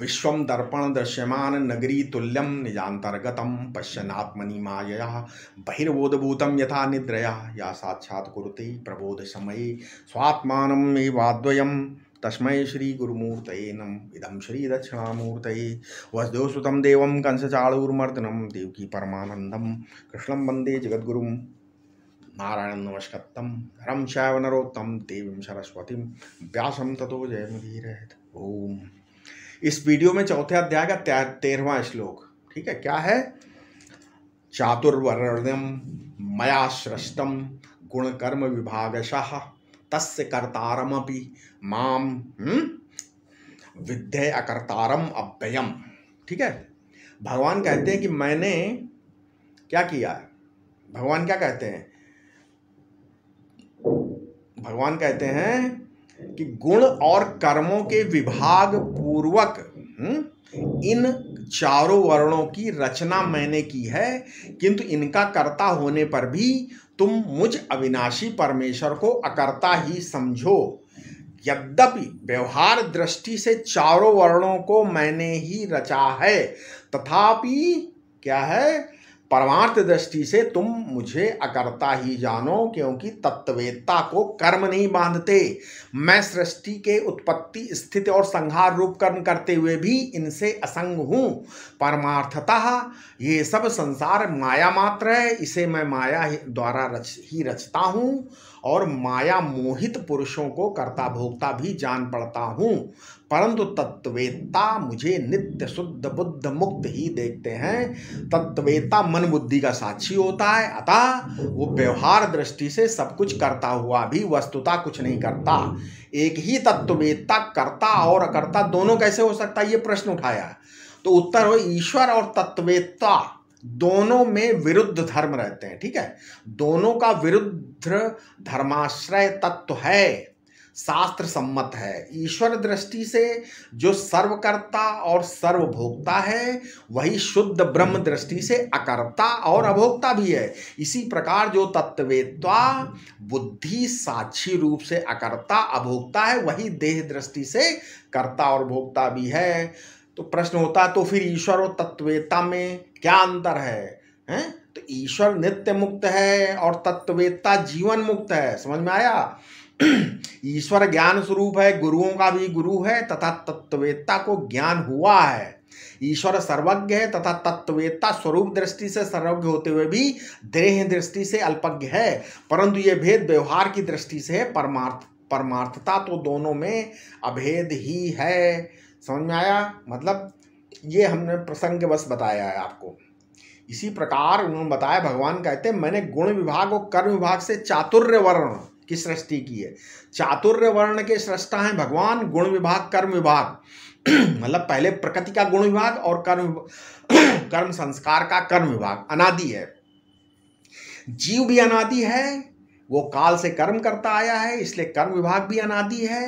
विश्व दर्पण दृश्यमान नगरी तुल्यम निजातर्गतम पश्यनात्मनी मायया बहिर्बोधभूत यथा निद्रया या साक्षात् कुरुते प्रबोध समय स्वात्मानमेवाद्वयम तस्मै श्रीगुरुमूर्त नम इदम श्री दक्षिणामूर्त वसुत देव कंसचाणूर्मर्दनम देवकी परमानंदम कृष्ण वंदे जगद्गु नारायण नमस्कृत्तम हरम शैव नरोत्तम देवी सरस्वती व्यासम तथो जयमुदीर ओम इस वीडियो में चौथे अध्याय का तेरहवा श्लोक ठीक है क्या है चातुर्वर्ण्यम मया सृष्टम गुण कर्म विभागशाह तस्य कर्तारमपि माम हम्म? विद्य अकर्तारम अव्ययम ठीक है भगवान कहते हैं कि मैंने क्या किया भगवान क्या कहते हैं भगवान कहते हैं कि गुण और कर्मों के विभाग पूर्वक हम्म, इन चारों वर्णों की रचना मैंने की है किंतु इनका कर्ता होने पर भी तुम मुझ अविनाशी परमेश्वर को अकर्ता ही समझो यद्यपि व्यवहार दृष्टि से चारों वर्णों को मैंने ही रचा है तथापि क्या है परमार्थ दृष्टि से तुम मुझे अकर्ता ही जानो क्योंकि तत्वेत्ता को कर्म नहीं बांधते मैं सृष्टि के उत्पत्ति स्थिति और संहार रूप कर्म करते हुए भी इनसे असंग हूँ परमार्थतः ये सब संसार माया मात्र है इसे मैं माया द्वारा रच ही रचता हूँ और माया मोहित पुरुषों को कर्ता भोक्ता भी जान पड़ता हूँ परंतु तत्वेता मुझे नित्य शुद्ध बुद्ध मुक्त ही देखते हैं तत्वेता मन बुद्धि का साक्षी होता है अतः वो व्यवहार दृष्टि से सब कुछ करता हुआ भी वस्तुता कुछ नहीं करता एक ही तत्वेता करता और अकर्ता दोनों कैसे हो सकता है ये प्रश्न उठाया तो उत्तर हो ईश्वर और तत्वेता दोनों में विरुद्ध धर्म रहते हैं ठीक है दोनों का विरुद्ध धर्माश्रय तत्व है शास्त्र सम्मत है ईश्वर दृष्टि से जो सर्वकर्ता और सर्वभोक्ता है वही शुद्ध ब्रह्म दृष्टि से अकर्ता और अभोक्ता भी है इसी प्रकार जो तत्वेत्वा बुद्धि साक्षी रूप से अकर्ता अभोक्ता है वही देह दृष्टि से कर्ता और भोक्ता भी है तो प्रश्न होता है तो फिर ईश्वर और तत्वेता में क्या अंतर है हैं तो ईश्वर नित्य मुक्त है और तत्वेता जीवन मुक्त है समझ में आया ईश्वर ज्ञान स्वरूप है गुरुओं का भी गुरु है तथा तत्ववेत्ता को ज्ञान हुआ है ईश्वर सर्वज्ञ है तथा तत्ववेत्ता स्वरूप दृष्टि से सर्वज्ञ होते हुए भी देह दृष्टि से अल्पज्ञ है परंतु ये भेद व्यवहार की दृष्टि से है परमार्थ परमार्थता तो दोनों में अभेद ही है समझ में आया मतलब ये हमने प्रसंग बस बताया है आपको इसी प्रकार उन्होंने बताया भगवान कहते हैं मैंने गुण विभाग और कर्म विभाग से चातुर्य वर्ण की सृष्टि की है चातुर्य वर्ण के सृष्टा हैं भगवान गुण विभाग कर्म विभाग मतलब पहले प्रकृति का गुण विभाग और कर्म कर्म संस्कार का कर्म विभाग अनादि है जीव भी अनादि है वो काल से कर्म करता आया है इसलिए कर्म विभाग भी अनादि है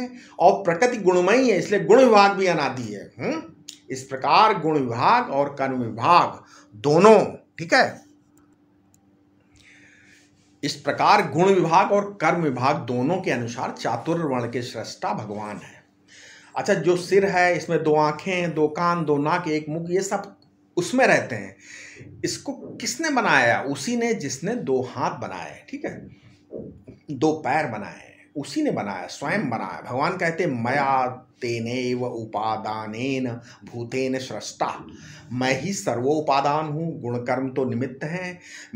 और प्रकृति गुणमयी है इसलिए गुण विभाग भी अनादि है हुँ? हम्म? इस प्रकार गुण विभाग और कर्म विभाग दोनों ठीक है इस प्रकार गुण विभाग और कर्म विभाग दोनों के अनुसार चातुर्वर्ण के सृष्टा भगवान है अच्छा जो सिर है इसमें दो आँखें दो कान दो नाक एक मुख ये सब उसमें रहते हैं इसको किसने बनाया उसी ने जिसने दो हाथ बनाए ठीक है दो पैर बनाए उसी ने बनाया स्वयं बनाया भगवान कहते मया तेन उपादान भूतेन सृष्टा मैं ही सर्वोपादान हूँ गुणकर्म तो निमित्त हैं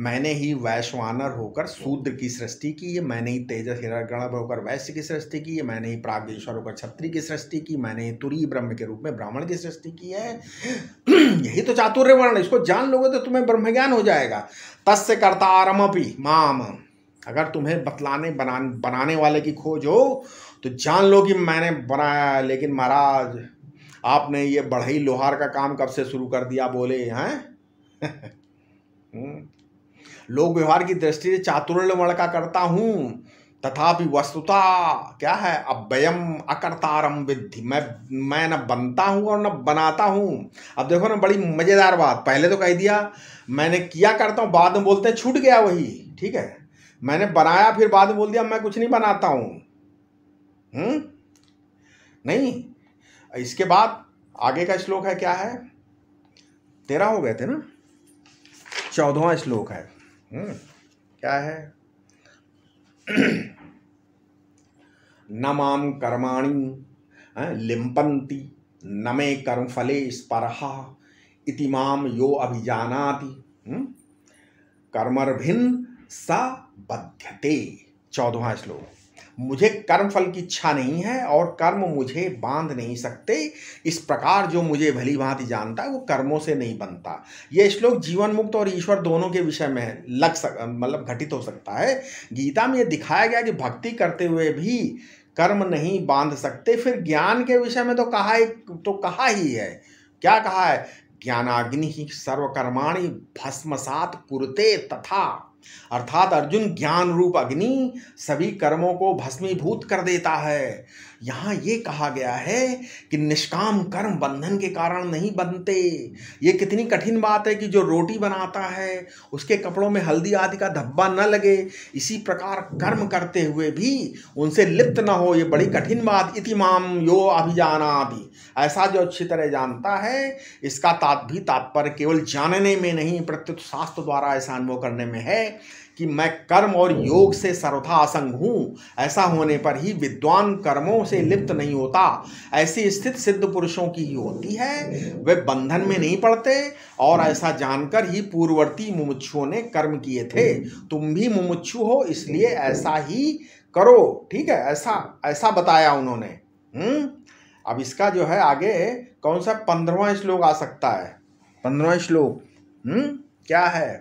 मैंने ही वैश्वानर होकर शूद्र की सृष्टि की है मैंने ही तेजस हिरणगणभ होकर वैश्य की सृष्टि की है मैंने ही प्रागेश्वर होकर छत्री की सृष्टि की मैंने ही तुरी ब्रह्म के रूप में ब्राह्मण की सृष्टि की है यही तो चातुर्य वर्ण इसको जान लोगे तो तुम्हें ज्ञान हो जाएगा करता कर्तारमपि माम अगर तुम्हें बतलाने बनाने बनाने वाले की खोज हो तो जान लो कि मैंने बनाया है लेकिन महाराज आपने ये बढ़ई लोहार का काम कब से शुरू कर दिया बोले हैं हम्म। लोग व्यवहार की दृष्टि से चातुर्वर्ण का करता हूँ तथापि वस्तुता क्या है अव्ययम अकर्तारम विद्धि मैं मैं न बनता हूँ और न बनाता हूँ अब देखो ना बड़ी मज़ेदार बात पहले तो कह दिया मैंने किया करता हूँ बाद में बोलते हैं छूट गया वही ठीक है मैंने बनाया फिर बाद में बोल दिया मैं कुछ नहीं बनाता हूँ हुँ? हम्म? नहीं इसके बाद आगे का श्लोक है क्या है तेरा हो गए थे ना चौदहवा श्लोक है हुँ? हम्म, क्या है न कर्माणी हाँ, लिंपंती न मे कर्म फले स्पर्हा इतिमाम यो अभिजानाति हम्म, कर्मर्भिन सा बध्यते चौदवा श्लोक मुझे कर्म फल की इच्छा नहीं है और कर्म मुझे बांध नहीं सकते इस प्रकार जो मुझे भली भांति जानता है वो कर्मों से नहीं बनता ये श्लोक जीवन मुक्त और ईश्वर दोनों के विषय में लग सक मतलब घटित हो सकता है गीता में ये दिखाया गया कि भक्ति करते हुए भी कर्म नहीं बांध सकते फिर ज्ञान के विषय में तो कहा ही तो कहा ही है क्या कहा है ज्ञानाग्नि सर्वकर्माणी भस्मसात कुरते तथा अर्थात अर्जुन ज्ञान रूप अग्नि सभी कर्मों को भस्मीभूत कर देता है यहाँ ये कहा गया है कि निष्काम कर्म बंधन के कारण नहीं बनते ये कितनी कठिन बात है कि जो रोटी बनाता है उसके कपड़ों में हल्दी आदि का धब्बा न लगे इसी प्रकार कर्म करते हुए भी उनसे लिप्त न हो ये बड़ी कठिन बात इतिमाम यो अभिजाना भी ऐसा जो अच्छी तरह जानता है इसका तात भी तात्पर्य केवल जानने में नहीं प्रत्युत शास्त्र द्वारा ऐसा अनुभव करने में है कि मैं कर्म और योग से सर्वथा असंग हूँ ऐसा होने पर ही विद्वान कर्मों से लिप्त नहीं होता ऐसी स्थित सिद्ध पुरुषों की ही होती है वे बंधन में नहीं पड़ते और ऐसा जानकर ही पूर्ववर्ती मुमुच्छुओं ने कर्म किए थे तुम भी मुमुच्छु हो इसलिए ऐसा ही करो ठीक है ऐसा ऐसा बताया उन्होंने हुँ? हम्म, अब इसका जो है आगे कौन सा पंद्रवा श्लोक आ सकता है पंद्रवा श्लोक हम्म, क्या है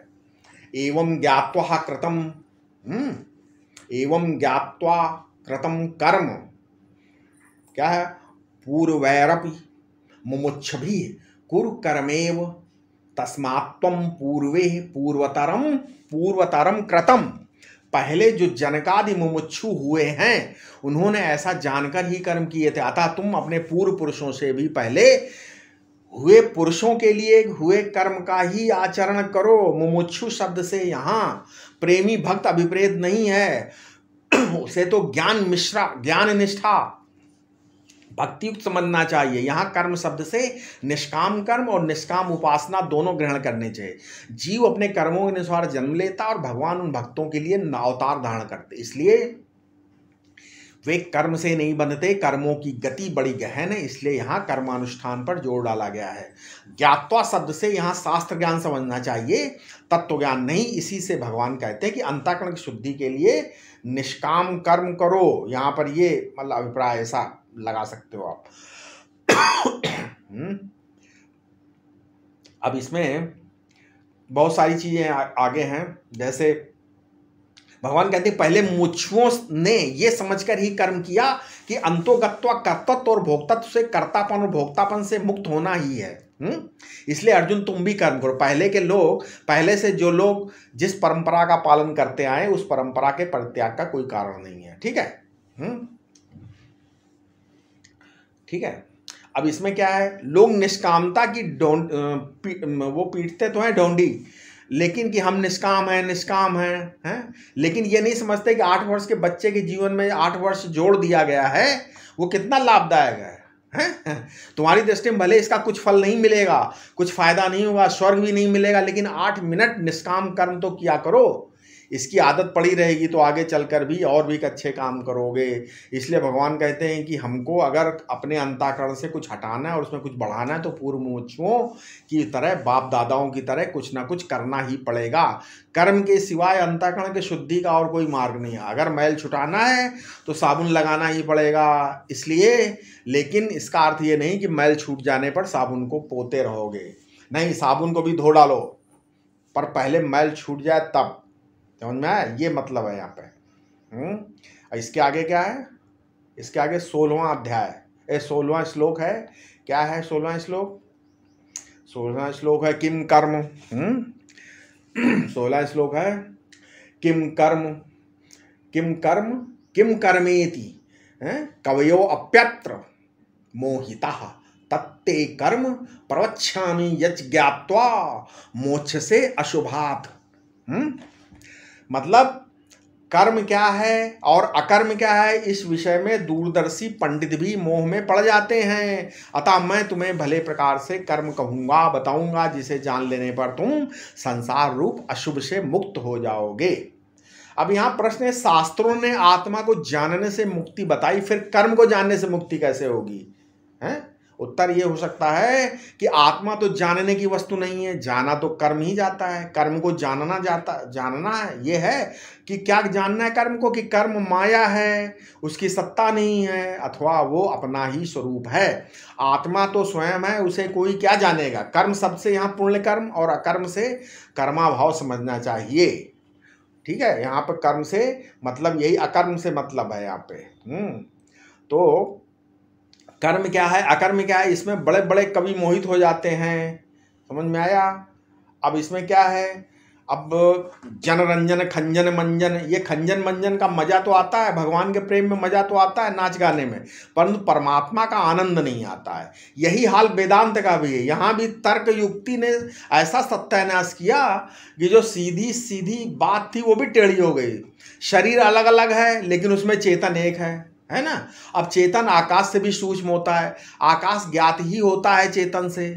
एवं ज्ञावा कृतम हम्म। एवं ज्ञावा कृतम कर्म क्या है पूर्वैरपि मुमुच्छ भी कुरकर्मेव तस्मात्व पूर्वे पूर्वतरम पूर्वतरम कृतम पहले जो जनकादि मुमुक्षु हुए हैं उन्होंने ऐसा जानकर ही कर्म किए थे अतः तुम अपने पूर्व पुरुषों से भी पहले हुए पुरुषों के लिए हुए कर्म का ही आचरण करो मुमुच्छु शब्द से यहाँ प्रेमी भक्त अभिप्रेत नहीं है उसे तो ज्ञान मिश्रा ज्ञान निष्ठा भक्तियुक्त समझना चाहिए यहाँ कर्म शब्द से निष्काम कर्म और निष्काम उपासना दोनों ग्रहण करने चाहिए जीव अपने कर्मों के अनुसार जन्म लेता और भगवान उन भक्तों के लिए अवतार धारण करते इसलिए वे कर्म से नहीं बनते कर्मों की गति बड़ी गहन है इसलिए यहाँ कर्मानुष्ठान पर जोर डाला गया है ज्ञातवा शब्द से यहाँ शास्त्र ज्ञान समझना चाहिए तत्व ज्ञान नहीं इसी से भगवान कहते हैं कि अंताकरण की शुद्धि के लिए निष्काम कर्म करो यहाँ पर ये मतलब अभिप्राय ऐसा लगा सकते हो आप हम्म। अब इसमें बहुत सारी चीज़ें आगे हैं जैसे भगवान कहते हैं पहले मुछुओं ने ये समझकर ही कर्म किया कि अंतोगत्व कर्तत्व और भोक्तत्व से कर्तापन और भोक्तापन से मुक्त होना ही है हम्म? इसलिए अर्जुन तुम भी कर्म करो पहले के लोग पहले से जो लोग जिस परंपरा का पालन करते आए उस परंपरा के परित्याग का कोई कारण नहीं है ठीक है हम्म? ठीक है अब इसमें क्या है लोग निष्कामता की डों वो पीटते तो हैं डोंडी लेकिन कि हम निष्काम हैं निष्काम हैं हैं लेकिन ये नहीं समझते कि आठ वर्ष के बच्चे के जीवन में आठ वर्ष जोड़ दिया गया है वो कितना लाभदायक है हैं तुम्हारी दृष्टि में भले इसका कुछ फल नहीं मिलेगा कुछ फायदा नहीं होगा स्वर्ग भी नहीं मिलेगा लेकिन आठ मिनट निष्काम कर्म तो किया करो इसकी आदत पड़ी रहेगी तो आगे चलकर भी और भी अच्छे काम करोगे इसलिए भगवान कहते हैं कि हमको अगर अपने अंताकरण से कुछ हटाना है और उसमें कुछ बढ़ाना है तो पूर्व मोचुओं की तरह बाप दादाओं की तरह कुछ ना कुछ करना ही पड़ेगा कर्म के सिवाय अंताकरण के शुद्धि का और कोई मार्ग नहीं है अगर मैल छुटाना है तो साबुन लगाना ही पड़ेगा इसलिए लेकिन इसका अर्थ ये नहीं कि मैल छूट जाने पर साबुन को पोते रहोगे नहीं साबुन को भी धो डालो पर पहले मैल छूट जाए तब समझ में आया ये मतलब है यहाँ पे हम्म? इसके आगे क्या है इसके आगे सोलहवा अध्याय ये सोलहवा श्लोक है क्या है सोलहवा श्लोक सोलहवा श्लोक है किम कर्म हम्म? सोलह श्लोक है किम कर्म किम कर्म किम कर्मेति कवयो अप्यत्र मोहिता तत्ते कर्म प्रवक्षा यज्ञावा मोक्ष से अशुभात हम्म? मतलब कर्म क्या है और अकर्म क्या है इस विषय में दूरदर्शी पंडित भी मोह में पड़ जाते हैं अतः मैं तुम्हें भले प्रकार से कर्म कहूँगा बताऊँगा जिसे जान लेने पर तुम संसार रूप अशुभ से मुक्त हो जाओगे अब यहाँ प्रश्न है शास्त्रों ने आत्मा को जानने से मुक्ति बताई फिर कर्म को जानने से मुक्ति कैसे होगी हैं उत्तर ये हो सकता है कि आत्मा तो जानने की वस्तु नहीं है जाना तो कर्म ही जाता है कर्म को जानना जाता जानना है ये है कि क्या जानना है कर्म को कि कर्म माया है उसकी सत्ता नहीं है अथवा वो अपना ही स्वरूप है आत्मा तो स्वयं है उसे कोई क्या जानेगा कर्म सबसे यहाँ पुण्य कर्म और अकर्म से कर्माभाव समझना चाहिए ठीक है यहाँ पर कर्म से मतलब यही अकर्म से मतलब है यहाँ पे हम्म, तो कर्म क्या है अकर्म क्या है इसमें बड़े बड़े कवि मोहित हो जाते हैं समझ में आया अब इसमें क्या है अब जनरंजन खंजन मंजन ये खंजन मंजन का मजा तो आता है भगवान के प्रेम में मजा तो आता है नाच गाने में परंतु परमात्मा का आनंद नहीं आता है यही हाल वेदांत का भी है यहाँ भी तर्क युक्ति ने ऐसा सत्यानाश किया कि जो सीधी सीधी बात थी वो भी टेढ़ी हो गई शरीर अलग अलग है लेकिन उसमें चेतन एक है है ना अब चेतन आकाश से भी सूक्ष्म होता है आकाश ज्ञात ही होता है चेतन से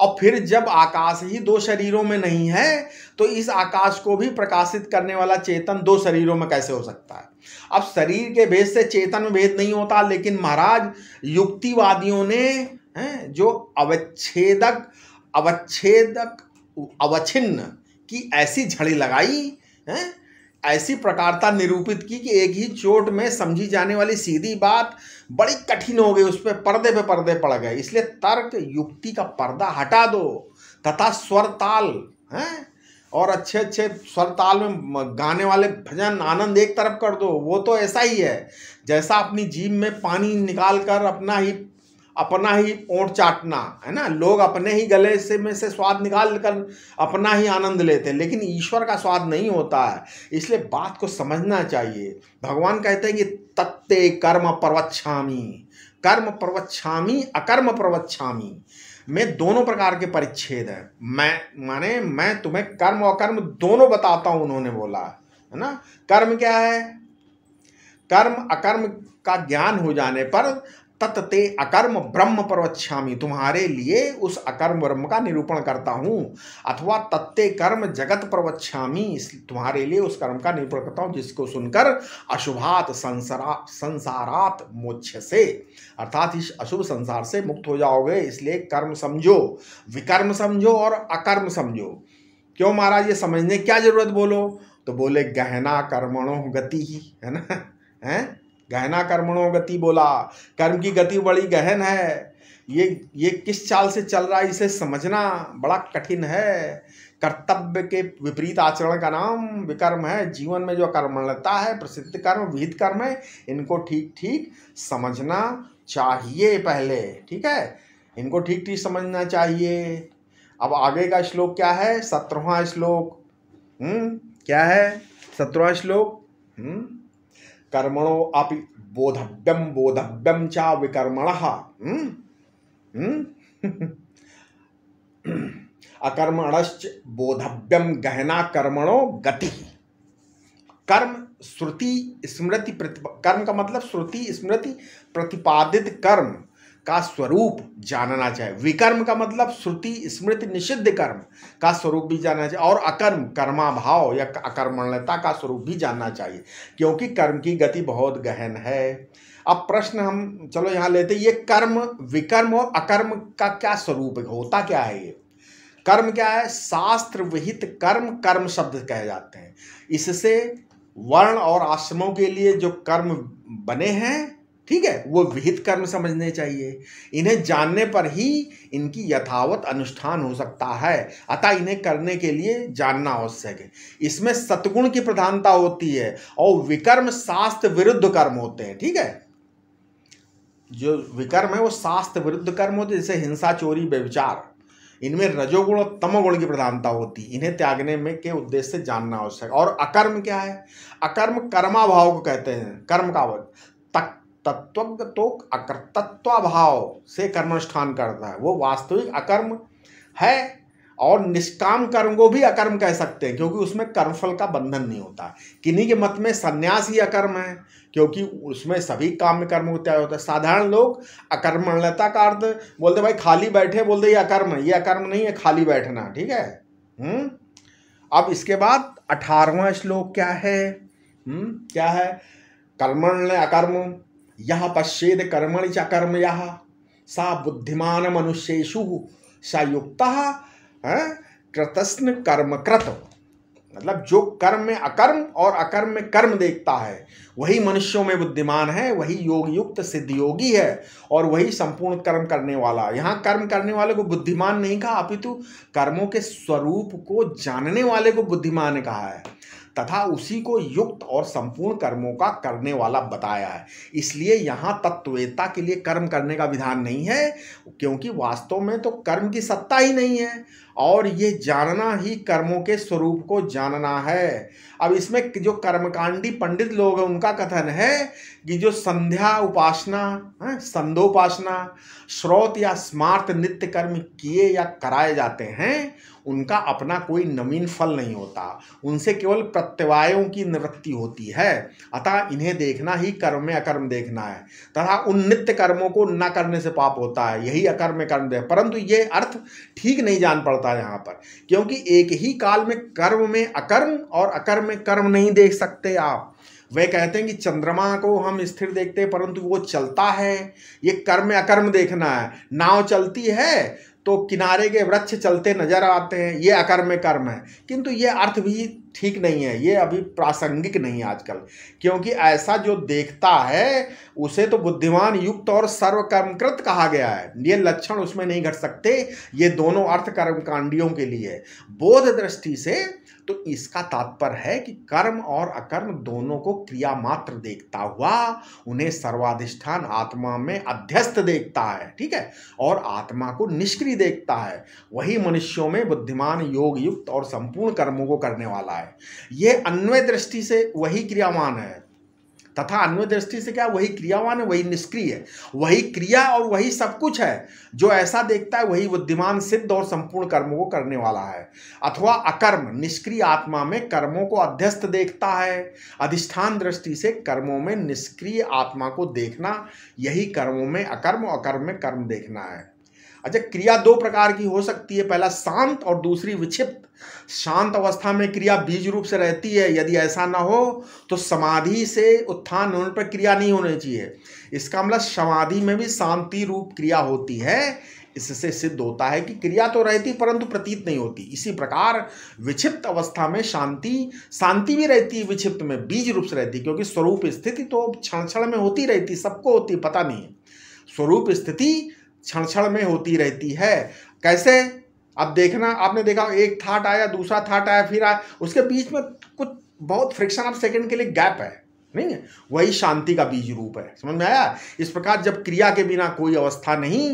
और फिर जब आकाश ही दो शरीरों में नहीं है तो इस आकाश को भी प्रकाशित करने वाला चेतन दो शरीरों में कैसे हो सकता है अब शरीर के भेद से चेतन में भेद नहीं होता लेकिन महाराज युक्तिवादियों ने हैं जो अवच्छेदक अवच्छेदक अवच्छिन्न की ऐसी झड़ी लगाई हैं ऐसी प्रकारता निरूपित की कि एक ही चोट में समझी जाने वाली सीधी बात बड़ी कठिन हो गई उस पर पर्दे पे पर्दे पड़ गए इसलिए तर्क युक्ति का पर्दा हटा दो तथा स्वर ताल हैं और अच्छे अच्छे स्वर ताल में गाने वाले भजन आनंद एक तरफ कर दो वो तो ऐसा ही है जैसा अपनी जीभ में पानी निकाल कर अपना ही अपना ही ओट चाटना है ना लोग अपने ही गले से में से स्वाद निकाल कर अपना ही आनंद लेते हैं लेकिन ईश्वर का स्वाद नहीं होता है इसलिए बात को समझना चाहिए भगवान कहते हैं कि तत्ते कर्म प्रवच्छामी कर्म प्रवच्छामी अकर्म प्रवच्छामी में दोनों प्रकार के परिच्छेद हैं मैं माने मैं तुम्हें कर्म और कर्म दोनों बताता हूँ उन्होंने बोला है ना कर्म क्या है कर्म अकर्म का ज्ञान हो जाने पर तत्ते अकर्म ब्रह्म प्रवक्ष्यामी तुम्हारे लिए उस अकर्म ब्रह्म का निरूपण करता हूँ अथवा तत्ते कर्म जगत इस तुम्हारे लिए उस कर्म का निरूपण करता हूँ जिसको सुनकर अशुभात संसारा संसारात मोक्ष से अर्थात इस अशुभ संसार से मुक्त हो जाओगे इसलिए कर्म समझो विकर्म समझो और अकर्म समझो क्यों महाराज ये समझने क्या जरूरत बोलो तो बोले गहना कर्मणों गति ही है ना है गहना कर्मणों गति बोला कर्म की गति बड़ी गहन है ये ये किस चाल से चल रहा है इसे समझना बड़ा कठिन है कर्तव्य के विपरीत आचरण का नाम विकर्म है जीवन में जो कर्मणता है प्रसिद्ध कर्म विहित कर्म है इनको ठीक ठीक समझना चाहिए पहले ठीक है इनको ठीक ठीक समझना चाहिए अब आगे का श्लोक क्या है सत्रहवा श्लोक हम्म क्या है सत्रहवा श्लोक हम्म कर्मणो अपि बोधव्यम बोधव्यम चा विकर्मण हम्म? हम्म? अकर्मणश्च बोधव्यम गहना कर्मणो गति कर्म श्रुति स्मृति कर्म का मतलब श्रुति स्मृति प्रतिपादित कर्म का स्वरूप जानना चाहिए विकर्म का मतलब श्रुति स्मृति निषिद्ध कर्म का स्वरूप भी जानना चाहिए और अकर्म कर्माभाव या अकर्मण्यता का स्वरूप भी जानना चाहिए क्योंकि कर्म की गति बहुत गहन है अब प्रश्न हम चलो यहाँ लेते ये कर्म विकर्म और अकर्म का क्या स्वरूप है होता क्या है ये कर्म क्या है शास्त्र विहित कर्म कर्म शब्द कहे जाते हैं इससे वर्ण और आश्रमों के लिए जो कर्म बने हैं ठीक है वो विहित कर्म समझने चाहिए इन्हें जानने पर ही इनकी यथावत अनुष्ठान हो सकता है अतः इन्हें करने के लिए जानना आवश्यक है इसमें सतगुण की प्रधानता होती है और विकर्म शास्त्र विरुद्ध कर्म होते हैं ठीक है जो विकर्म है वो शास्त्र विरुद्ध कर्म होते जैसे हिंसा चोरी व्यविचार इनमें रजोगुण और तमोगुण की प्रधानता होती इन्हें त्यागने में के उद्देश्य से जानना आवश्यक और अकर्म क्या है अकर्म कर्माभाव को कहते हैं कर्म का तत्व तो अकर्तत्वाभाव से कर्मानुष्ठान करता है वो वास्तविक अकर्म है और निष्काम कर्म को भी अकर्म कह सकते हैं क्योंकि उसमें कर्मफल का बंधन नहीं होता किन्हीं के मत में सन्यास ही अकर्म है क्योंकि उसमें सभी काम में कर्म को त्याग होता है साधारण लोग अकर्मण्यता का अर्थ बोलते भाई खाली बैठे बोलते ये अकर्म है ये अकर्म नहीं है खाली बैठना ठीक है हुँ? अब इसके बाद अठारवा श्लोक क्या है हुँ? क्या है कर्मण्य अकर्म यह पश्येद कर्मण च कर्मया सा बुद्धिमान मनुष्यु सा युक्त कृतस्न कर्म कृत मतलब जो कर्म में अकर्म और अकर्म में कर्म देखता है वही मनुष्यों में बुद्धिमान है वही योग युक्त सिद्ध योगी है और वही संपूर्ण कर्म करने वाला यहाँ कर्म करने वाले को बुद्धिमान नहीं कहा अपितु कर्मों के स्वरूप को जानने वाले को बुद्धिमान कहा है तथा उसी को युक्त और संपूर्ण कर्मों का करने वाला बताया है इसलिए यहाँ तत्वेता के लिए कर्म करने का विधान नहीं है क्योंकि वास्तव में तो कर्म की सत्ता ही नहीं है और ये जानना ही कर्मों के स्वरूप को जानना है अब इसमें जो कर्मकांडी पंडित लोग हैं उनका कथन है कि जो संध्या उपासना हाँ, संधोपासना स्रोत या स्मार्त नित्य कर्म किए या कराए जाते हैं उनका अपना कोई नवीन फल नहीं होता उनसे केवल प्रत्यवायों की निवृत्ति होती है अतः इन्हें देखना ही कर्म में अकर्म देखना है तथा उन नित्य कर्मों को न करने से पाप होता है यही अकर्म कर्म दे परंतु ये अर्थ ठीक नहीं जान पड़ता यहाँ पर क्योंकि एक ही काल में कर्म में अकर्म और अकर्म में कर्म नहीं देख सकते आप वे कहते हैं कि चंद्रमा को हम स्थिर देखते हैं परंतु वो चलता है ये कर्म अकर्म देखना है नाव चलती है तो किनारे के वृक्ष चलते नजर आते हैं ये अकर्म कर्म है किंतु ये अर्थ भी ठीक नहीं है ये अभी प्रासंगिक नहीं है आजकल क्योंकि ऐसा जो देखता है उसे तो बुद्धिमान युक्त और सर्वकर्मकृत कहा गया है ये लक्षण उसमें नहीं घट सकते ये दोनों अर्थ कर्मकांडियों के लिए बोध दृष्टि से तो इसका तात्पर्य है कि कर्म और अकर्म दोनों को क्रिया मात्र देखता हुआ उन्हें सर्वाधिष्ठान आत्मा में अध्यस्त देखता है ठीक है और आत्मा को निष्क्रिय देखता है वही मनुष्यों में बुद्धिमान योग युक्त और संपूर्ण कर्मों को करने वाला है है ये अन्वय दृष्टि से वही क्रियावान है तथा अन्वय दृष्टि से क्या वही क्रियावान है वही निष्क्रिय है वही क्रिया और वही सब कुछ है जो ऐसा देखता है वही बुद्धिमान सिद्ध और संपूर्ण कर्म को करने वाला है अथवा अकर्म निष्क्रिय आत्मा में कर्मों को अध्यस्त देखता है अधिष्ठान दृष्टि से कर्मों में निष्क्रिय आत्मा को देखना यही कर्मों में अकर्म अकर्म में कर्म देखना है अच्छा क्रिया दो प्रकार की हो सकती है पहला शांत और दूसरी विक्षिप्त शांत अवस्था में क्रिया बीज रूप से रहती है यदि ऐसा ना हो तो समाधि से उत्थान होने पर क्रिया नहीं होनी चाहिए इसका मतलब समाधि में भी शांति रूप क्रिया होती है इससे सिद्ध होता है कि क्रिया तो रहती परंतु प्रतीत नहीं होती इसी प्रकार विक्षिप्त अवस्था में शांति शांति भी रहती है विक्षिप्त में बीज रूप से रहती क्योंकि स्वरूप स्थिति तो क्षण क्षण में होती रहती सबको होती पता नहीं स्वरूप स्थिति क्षण क्षण में होती रहती है कैसे अब देखना आपने देखा एक थाट आया दूसरा थाट आया फिर आया उसके बीच में कुछ बहुत फ्रिक्शन ऑफ सेकंड के लिए गैप है नहीं है वही शांति का बीज रूप है समझ में आया इस प्रकार जब क्रिया के बिना कोई अवस्था नहीं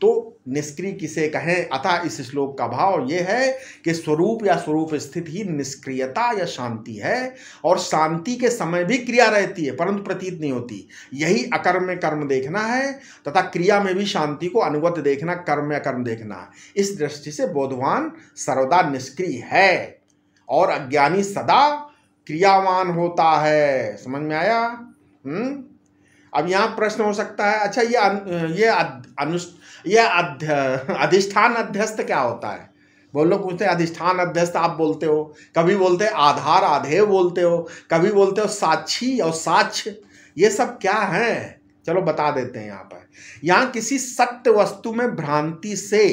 तो निष्क्रिय किसे कहें अतः इस श्लोक का भाव यह है कि स्वरूप या स्वरूप स्थित ही निष्क्रियता या शांति है और शांति के समय भी क्रिया रहती है परंतु प्रतीत नहीं होती यही अकर्म में कर्म देखना है तथा क्रिया में भी शांति को अनुगत देखना कर्म में कर्म देखना इस दृष्टि से बोधवान सर्वदा निष्क्रिय है और अज्ञानी सदा क्रियावान होता है समझ में आया हुँ? हम्म? अब यहाँ प्रश्न हो सकता है अच्छा ये ये अनु ये अधिष्ठान अध्यस्त क्या होता है बोल लोग पूछते हैं अधिष्ठान अध्यस्त आप बोलते हो कभी बोलते हैं आधार आधे बोलते हो कभी बोलते हो साक्षी और साक्ष्य ये सब क्या हैं चलो बता देते हैं यहाँ पर यहाँ किसी सत्य वस्तु में भ्रांति से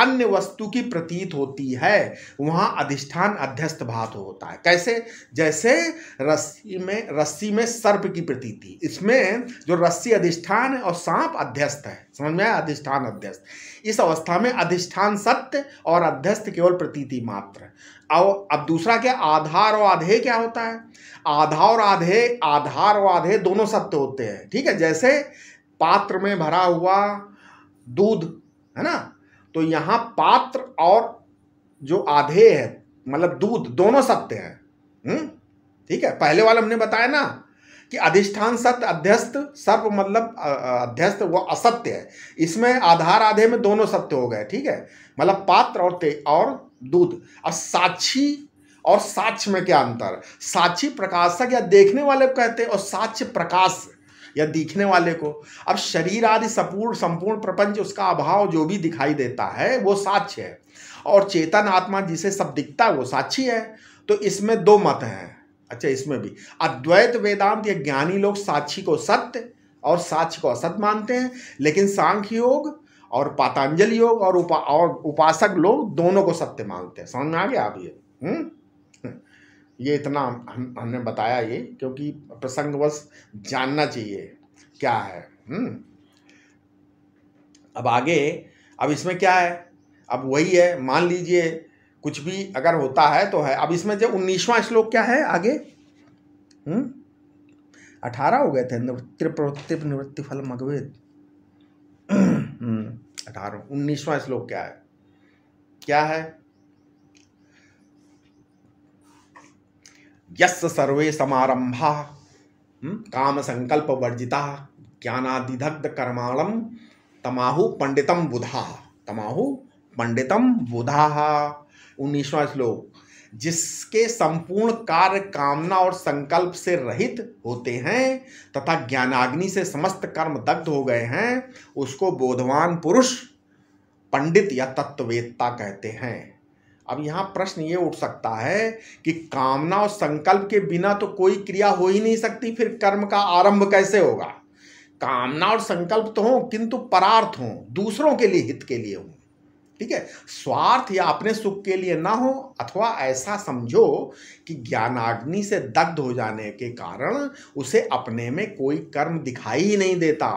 अन्य वस्तु की प्रतीत होती है वहाँ अधिष्ठान अध्यस्त भात होता है कैसे जैसे रस्सी में रस्सी में सर्प की प्रतीति इसमें जो रस्सी अधिष्ठान है और सांप अध्यस्त है समझ में आया अधिष्ठान अध्यस्त इस अवस्था में अधिष्ठान सत्य और अध्यस्त केवल प्रतीति मात्र और अब दूसरा क्या आधार और आधे क्या होता है आधा और आधे आधार और आधे दोनों सत्य होते हैं ठीक है जैसे पात्र में भरा हुआ दूध है ना तो यहाँ पात्र और जो आधे है मतलब दूध दोनों सत्य हैं हम्म? ठीक है पहले वाला हमने बताया ना कि अधिष्ठान सत्य अध्यस्त सर्व मतलब अध्यस्त वो असत्य है इसमें आधार आधे में दोनों सत्य हो गए ठीक है मतलब पात्र और ते और दूध अब साक्षी और साक्ष्य में क्या अंतर साक्षी प्रकाशक या देखने वाले को कहते हैं और साक्ष्य प्रकाश या दिखने वाले को अब शरीर आदि सपूर्ण संपूर्ण प्रपंच उसका अभाव जो भी दिखाई देता है वो साक्ष्य है और चेतन आत्मा जिसे सब दिखता है वो साक्षी है तो इसमें दो मत हैं अच्छा इसमें भी अद्वैत वेदांत या ज्ञानी लोग साक्षी को सत्य और साक्ष को असत मानते हैं लेकिन सांख्य योग और पातांजलि योग और उपा और उपासक लोग दोनों को सत्य मानते हैं समझ में आ गया आप ये हम्म? ये इतना हम हमने बताया ये क्योंकि प्रसंगवश जानना चाहिए क्या है हम्म? अब आगे अब इसमें क्या है अब वही है मान लीजिए कुछ भी अगर होता है तो है अब इसमें जो उन्नीसवां श्लोक क्या है आगे अठारह हो गए थे निवृत्ति प्रवृत्ति निवृत्ति फल मगवेद अठारह उन्नीसवां श्लोक क्या है क्या है यस सर्वे समारंभा काम संकल्प वर्जिता ज्ञानादिदग्ध कर्माणम तमाहु पंडितम बुधा तमाहु पंडितम बुधा उन्नीसवा श्लोक जिसके संपूर्ण कार्य कामना और संकल्प से रहित होते हैं तथा ज्ञानाग्नि से समस्त कर्म दग्ध हो गए हैं उसको बोधवान पुरुष पंडित या तत्ववेत्ता कहते हैं अब यहाँ प्रश्न ये उठ सकता है कि कामना और संकल्प के बिना तो कोई क्रिया हो ही नहीं सकती फिर कर्म का आरंभ कैसे होगा कामना और संकल्प तो हों किंतु परार्थ हों दूसरों के लिए हित के लिए हों ठीक है स्वार्थ या अपने सुख के लिए ना हो अथवा ऐसा समझो कि ज्ञानाग्नि से दग्ध हो जाने के कारण उसे अपने में कोई कर्म दिखाई ही नहीं देता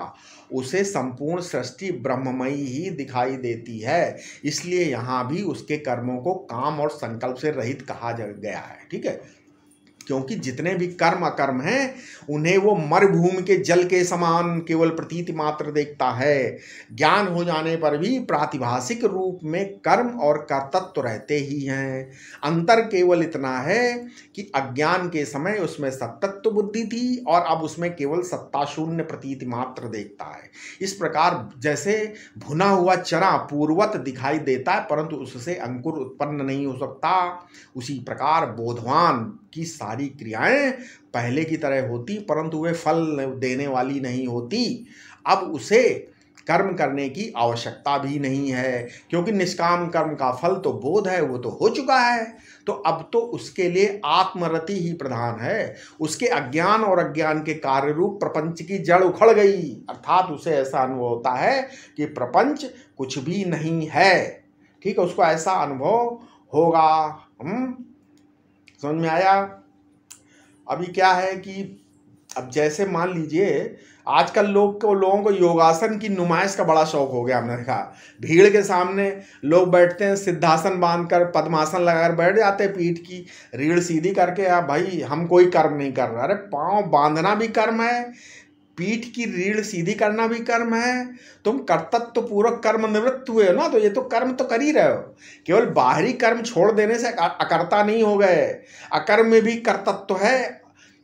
उसे संपूर्ण सृष्टि ब्रह्ममयी ही दिखाई देती है इसलिए यहाँ भी उसके कर्मों को काम और संकल्प से रहित कहा गया है ठीक है क्योंकि जितने भी कर्म अकर्म हैं उन्हें वो मरुभूमि के जल के समान केवल प्रतीत मात्र देखता है ज्ञान हो जाने पर भी प्रातिभाषिक रूप में कर्म और कर्तत्व तो रहते ही हैं अंतर केवल इतना है कि अज्ञान के समय उसमें सतत्व बुद्धि थी और अब उसमें केवल सत्ता शून्य प्रतीत मात्र देखता है इस प्रकार जैसे भुना हुआ चरा पूर्वत दिखाई देता है परंतु उससे अंकुर उत्पन्न नहीं हो सकता उसी प्रकार बोधवान की सारी सारी क्रियाएं पहले की तरह होती परंतु वे फल देने वाली नहीं होती अब उसे कर्म करने की आवश्यकता भी नहीं है क्योंकि निष्काम कर्म का फल तो बोध है वो तो हो चुका है तो अब तो उसके लिए आत्मरति ही प्रधान है उसके अज्ञान और अज्ञान के कार्य रूप प्रपंच की जड़ उखड़ गई अर्थात उसे ऐसा अनुभव होता है कि प्रपंच कुछ भी नहीं है ठीक है उसको ऐसा अनुभव होगा हम हम्म, समझ में आया अभी क्या है कि अब जैसे मान लीजिए आजकल लोग को लोगों को योगासन की नुमाइश का बड़ा शौक हो गया हमने देखा भीड़ के सामने लोग बैठते हैं सिद्धासन बांधकर पद्मासन लगाकर बैठ जाते हैं पीठ की रीढ़ सीधी करके आप भाई हम कोई कर्म नहीं कर रहे अरे पाँव बांधना भी कर्म है पीठ की रीढ़ सीधी करना भी कर्म है तुम कर्तत्व तो पूर्वक कर्म निवृत्त हुए हो ना तो ये तो कर्म तो कर ही रहे हो केवल बाहरी कर्म छोड़ देने से अकर्ता नहीं हो गए अकर्म में भी कर्तत्व तो है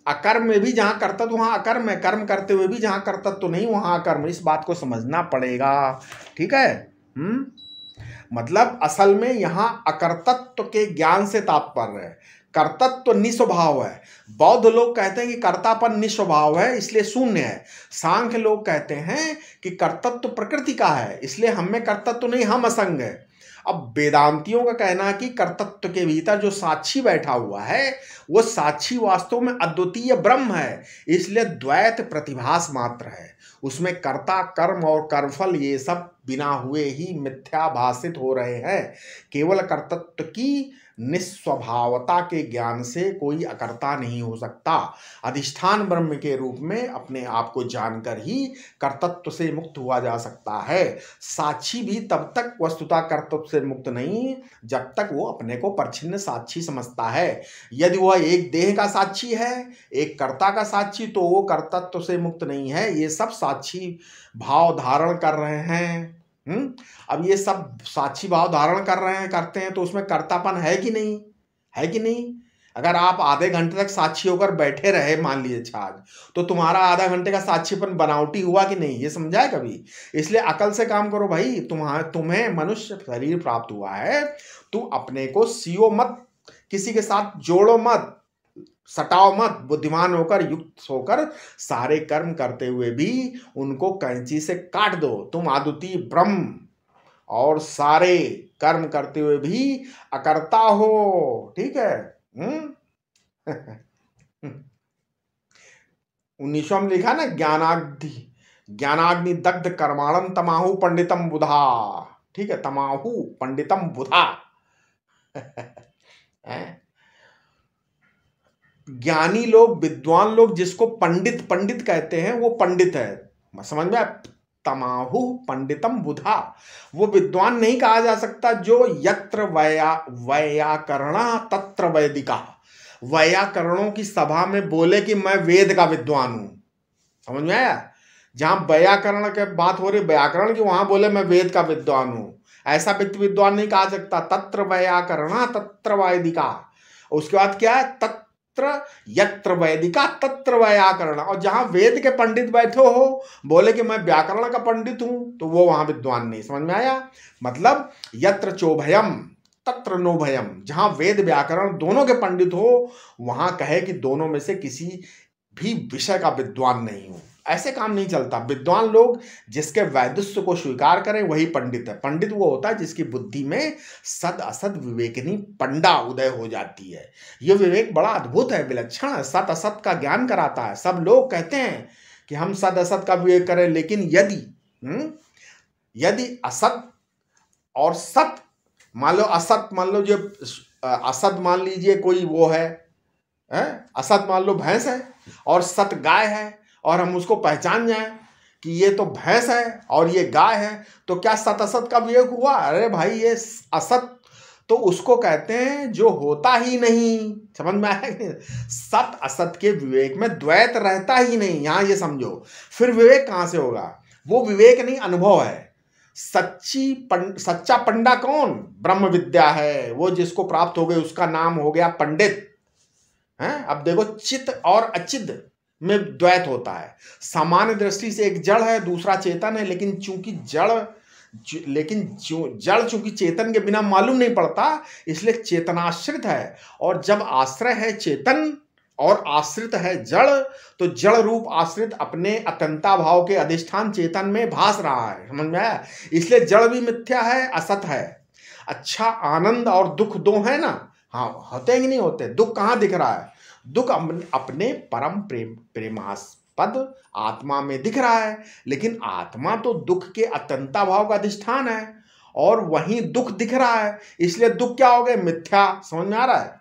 अकर्म में भी जहाँ कर्तत्व तो वहाँ अकर्म है कर्म करते हुए भी जहाँ कर्तत्व तो नहीं वहाँ अकर्म इस बात को समझना पड़ेगा ठीक है हम्म मतलब असल में यहाँ अकर्तत्व के ज्ञान से तात्पर्य है कर्तत्व तो निस्वभाव है बौद्ध लोग कहते हैं कि कर्तापन निस्वभाव है इसलिए शून्य है सांख्य लोग कहते हैं कि कर्तत्व तो प्रकृति का है इसलिए हम में कर्तत्व तो नहीं हम असंग है अब वेदांतियों का कहना है कि कर्तत्व के भीतर जो साक्षी बैठा हुआ है वो साक्षी वास्तव में अद्वितीय ब्रह्म है इसलिए द्वैत प्रतिभास मात्र है उसमें कर्ता कर्म और कर्मफल ये सब बिना हुए ही मिथ्या भाषित हो रहे हैं केवल कर्तत्व की निस्वभावता के ज्ञान से कोई अकर्ता नहीं हो सकता अधिष्ठान ब्रह्म के रूप में अपने आप को जानकर ही कर्तत्व से मुक्त हुआ जा सकता है साक्षी भी तब तक वस्तुता कर्तत्व से मुक्त नहीं जब तक वो अपने को परछिन्न साक्षी समझता है यदि वह एक देह का साक्षी है एक कर्ता का साक्षी तो वो कर्तत्व से मुक्त नहीं है ये सब साक्षी भाव धारण कर रहे हैं हुँ? हम्म? अब ये सब साक्षी भाव धारण कर रहे हैं करते हैं तो उसमें कर्तापन है कि नहीं है कि नहीं अगर आप आधे घंटे तक साक्षी होकर बैठे रहे मान लीजिए छाज तो तुम्हारा आधा घंटे का साक्षीपन बनावटी हुआ कि नहीं ये समझाए कभी इसलिए अकल से काम करो भाई तुम्हारा तुम्हें मनुष्य शरीर प्राप्त हुआ है तू अपने को सीओ मत किसी के साथ जोड़ो मत सटाव मत बुद्धिमान होकर युक्त होकर सारे कर्म करते हुए भी उनको कैंची से काट दो तुम आदुति ब्रह्म और सारे कर्म करते हुए भी अकर्ता हो ठीक है हम्म? उन्नीसवा में लिखा ना ज्ञानाग्नि ज्ञानाग्नि दग्ध कर्माणम तमाहु पंडितम बुधा ठीक है तमाहु पंडितम बुधा ज्ञानी लोग विद्वान लोग जिसको पंडित पंडित कहते हैं वो पंडित है समझ में तमाहु पंडितम बुधा वो विद्वान नहीं कहा जा सकता जो यत्र व्याकरण तत्र वैदिका व्याकरणों की सभा में बोले कि मैं वेद का विद्वान हूं समझ में आया जहां व्याकरण के बात हो रही व्याकरण की वहां बोले मैं वेद का विद्वान हूं ऐसा व्यक्ति विद्वान नहीं कहा सकता तत्र व्याकरण तत्र वैदिका उसके बाद क्या है तत् यत्र यत्र वैदिका तत्र व्याकरण और जहां वेद के पंडित बैठे हो बोले कि मैं व्याकरण का पंडित हूं तो वो वहां विद्वान नहीं समझ में आया मतलब यत्र चोभयम तत्र नोभयम जहां वेद व्याकरण दोनों के पंडित हो वहां कहे कि दोनों में से किसी भी विषय का विद्वान नहीं हूं ऐसे काम नहीं चलता विद्वान लोग जिसके वैदुष्य को स्वीकार करें वही पंडित है पंडित वो होता है जिसकी बुद्धि में सद असद विवेकनी पंडा उदय हो जाती है ये विवेक बड़ा अद्भुत है विलक्षण सत असत का ज्ञान कराता है सब लोग कहते हैं कि हम सद असत का विवेक करें लेकिन यदि हम्म, यदि असत और सत मान लो असत मान लो जो असत मान लीजिए कोई वो है, है? असत मान लो भैंस है और सत गाय है और हम उसको पहचान जाएं कि ये तो भैंस है और ये गाय है तो क्या सत असत का वियोग हुआ अरे भाई ये असत तो उसको कहते हैं जो होता ही नहीं समझ में आया सत असत के विवेक में द्वैत रहता ही नहीं यहां ये समझो फिर विवेक कहां से होगा वो विवेक नहीं अनुभव है सच्ची पंड सच्चा पंडा कौन ब्रह्म विद्या है वो जिसको प्राप्त हो गई उसका नाम हो गया पंडित हैं अब देखो चित और अचित में द्वैत होता है सामान्य दृष्टि से एक जड़ है दूसरा चेतन है लेकिन चूंकि जड़ लेकिन जड़ चूंकि चेतन के बिना मालूम नहीं पड़ता इसलिए चेतनाश्रित है और जब आश्रय है चेतन और आश्रित है जड़ तो जड़ रूप आश्रित अपने अत्यंता भाव के अधिष्ठान चेतन में भास रहा है समझ में आया इसलिए जड़ भी मिथ्या है असत है अच्छा आनंद और दुख दो है ना हाँ होते ही नहीं होते दुख कहाँ दिख रहा है दुख अपने परम प्रेम प्रेमास्पद आत्मा में दिख रहा है लेकिन आत्मा तो दुख के अत्यंता भाव का अधिष्ठान है और वहीं दुख दिख रहा है इसलिए दुख क्या हो गया मिथ्या समझ में आ रहा है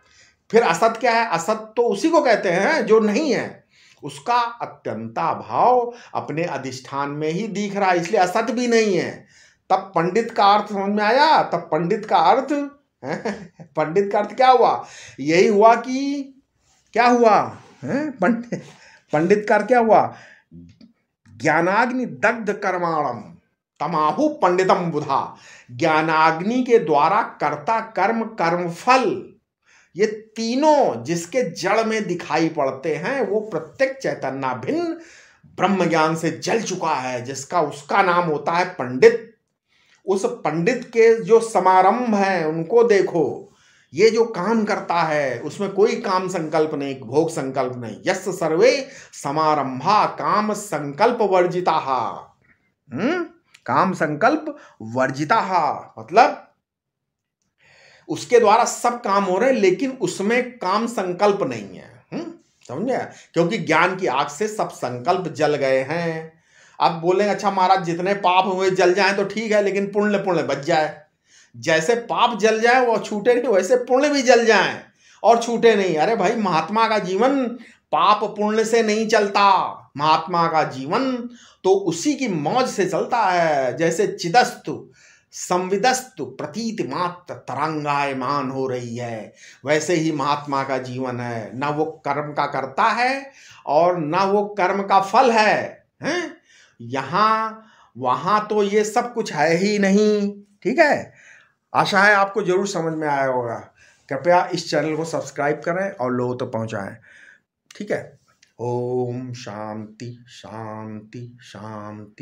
फिर असत क्या है असत तो उसी को कहते हैं जो नहीं है उसका अत्यंता भाव अपने अधिष्ठान में ही दिख रहा है इसलिए असत भी नहीं है तब पंडित का अर्थ समझ में आया तब पंडित का अर्थ पंडित का अर्थ क्या हुआ यही हुआ कि क्या हुआ पंडित पंडित कर क्या हुआ ज्ञानाग्नि दग्ध कर्माणम तमाहु पंडितम बुधा ज्ञानाग्नि के द्वारा कर्ता कर्म कर्मफल ये तीनों जिसके जड़ में दिखाई पड़ते हैं वो प्रत्येक चैतन्ना भिन्न ब्रह्म ज्ञान से जल चुका है जिसका उसका नाम होता है पंडित उस पंडित के जो समारंभ है उनको देखो ये जो काम करता है उसमें कोई काम संकल्प नहीं भोग संकल्प नहीं यस सर्वे समारंभा काम संकल्प वर्जिता हम्म काम संकल्प वर्जिता मतलब उसके द्वारा सब काम हो रहे हैं लेकिन उसमें काम संकल्प नहीं है हम्म? समझे क्योंकि ज्ञान की आग से सब संकल्प जल गए हैं अब बोले अच्छा महाराज जितने पाप हुए जल जाए तो ठीक है लेकिन पुण्य पुण्य बच जाए जैसे पाप जल जाए वो छूटे नहीं वैसे पुण्य भी जल जाए और छूटे नहीं अरे भाई महात्मा का जीवन पाप पुण्य से नहीं चलता महात्मा का जीवन तो उसी की मौज से चलता है जैसे चिदस्तु संविदस्तु प्रतीत मात्र तरंगायमान हो रही है वैसे ही महात्मा का जीवन है ना वो कर्म का करता है और ना वो कर्म का फल है हैं यहाँ वहाँ तो ये सब कुछ है ही नहीं ठीक है आशा है आपको जरूर समझ में आया होगा कृपया इस चैनल को सब्सक्राइब करें और लोगों तक तो पहुंचाएं ठीक है ओम शांति शांति शांति